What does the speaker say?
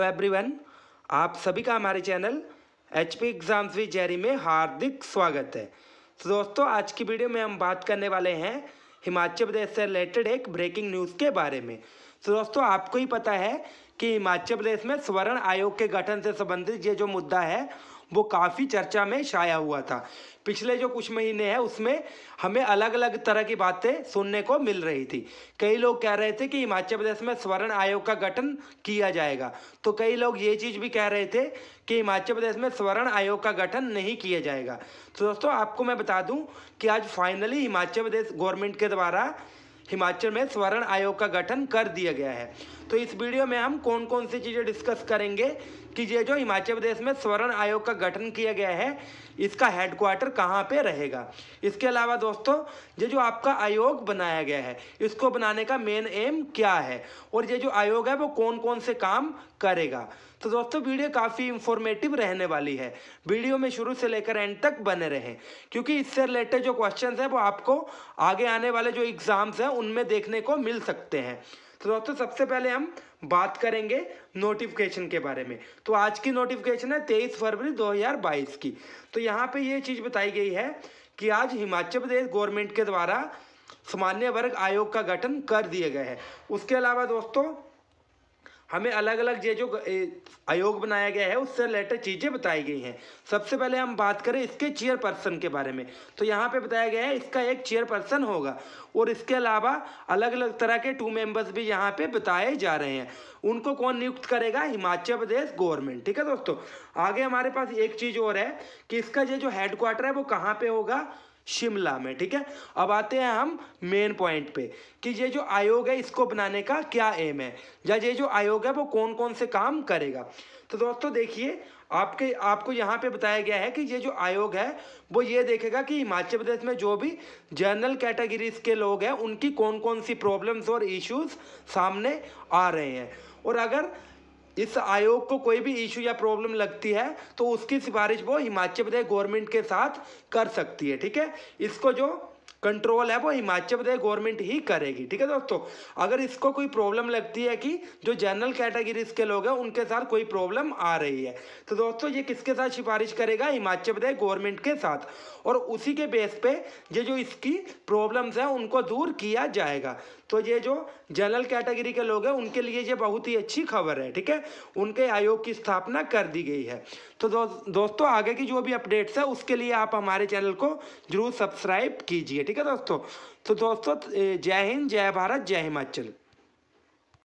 hello everyone आप सभी का हमारे चैनल एच पी एग्ज़ाम्स वी जेरी में हार्दिक स्वागत है तो दोस्तों आज की वीडियो में हम बात करने वाले हैं हिमाचल प्रदेश से रिलेटेड एक ब्रेकिंग न्यूज़ के बारे में तो दोस्तों आपको ही पता है कि हिमाचल प्रदेश में स्वर्ण आयोग के गठन से संबंधित ये जो मुद्दा है वो काफ़ी चर्चा में छाया हुआ था पिछले जो कुछ महीने हैं उसमें हमें अलग अलग तरह की बातें सुनने को मिल रही थी कई लोग कह रहे थे कि हिमाचल प्रदेश में स्वर्ण आयोग का गठन किया जाएगा तो कई लोग ये चीज़ भी कह रहे थे कि हिमाचल प्रदेश में स्वर्ण आयोग का गठन नहीं किया जाएगा तो दोस्तों आपको मैं बता दूँ कि आज फाइनली हिमाचल प्रदेश गवर्नमेंट के द्वारा हिमाचल में स्वर्ण आयोग का गठन कर दिया गया है तो इस वीडियो में हम कौन कौन सी चीज़ें डिस्कस करेंगे कि ये जो हिमाचल प्रदेश में स्वर्ण आयोग का गठन किया गया है इसका हेडक्वार्टर कहाँ पे रहेगा इसके अलावा दोस्तों ये जो आपका आयोग बनाया गया है इसको बनाने का मेन एम क्या है और ये जो आयोग है वो कौन कौन से काम करेगा तो दोस्तों वीडियो काफ़ी इंफॉर्मेटिव रहने वाली है वीडियो में शुरू से लेकर एंड तक बने रहें क्योंकि इससे रिलेटेड जो क्वेश्चन है वो आपको आगे आने वाले जो एग्जाम्स हैं उनमें देखने को मिल सकते हैं तो दोस्तों सबसे पहले हम बात करेंगे नोटिफिकेशन के बारे में तो आज की नोटिफिकेशन है तेईस फरवरी 2022 की तो यहाँ पे ये चीज़ बताई गई है कि आज हिमाचल प्रदेश गवर्नमेंट के द्वारा सामान्य वर्ग आयोग का गठन कर दिए गए हैं उसके अलावा दोस्तों हमें अलग अलग ये जो आयोग बनाया गया है उससे रिलेटेड चीज़ें बताई गई हैं सबसे पहले हम बात करें इसके चेयर पर्सन के बारे में तो यहाँ पे बताया गया है इसका एक चेयर पर्सन होगा और इसके अलावा अलग अलग तरह के टू मेंबर्स भी यहाँ पे बताए जा रहे हैं उनको कौन नियुक्त करेगा हिमाचल प्रदेश गवर्नमेंट ठीक है दोस्तों आगे हमारे पास एक चीज़ और है कि इसका ये जो हेडक्वार्टर है वो कहाँ पर होगा शिमला में ठीक है अब आते हैं हम मेन पॉइंट पे कि ये जो आयोग है इसको बनाने का क्या एम है या ये जो आयोग है वो कौन कौन से काम करेगा तो दोस्तों देखिए आपके आपको यहाँ पे बताया गया है कि ये जो आयोग है वो ये देखेगा कि हिमाचल प्रदेश में जो भी जनरल कैटेगरीज के लोग हैं उनकी कौन कौन सी प्रॉब्लम्स और इश्यूज सामने आ रहे हैं और अगर इस आयोग को कोई भी इशू या प्रॉब्लम लगती है तो उसकी सिफारिश वो हिमाचल प्रदेश गवर्नमेंट के साथ कर सकती है ठीक है इसको जो कंट्रोल है वो हिमाचल प्रदेश गवर्नमेंट ही करेगी ठीक है दोस्तों अगर इसको कोई प्रॉब्लम लगती है कि जो जनरल कैटेगरीज के लोग हैं उनके साथ कोई प्रॉब्लम आ रही है तो दोस्तों ये किसके साथ सिफारिश करेगा हिमाचल प्रदेश गवर्नमेंट के साथ और उसी के बेस पे ये जो इसकी प्रॉब्लम्स हैं उनको दूर किया जाएगा तो ये जो जनरल कैटेगरी के लोग हैं उनके लिए ये बहुत ही अच्छी खबर है ठीक है उनके आयोग की स्थापना कर दी गई है तो दो, दोस्तों आगे की जो भी अपडेट्स है उसके लिए आप हमारे चैनल को जरूर सब्सक्राइब कीजिए ठीक है दोस्तों तो दोस्तों जय हिंद जय भारत जय हिमाचल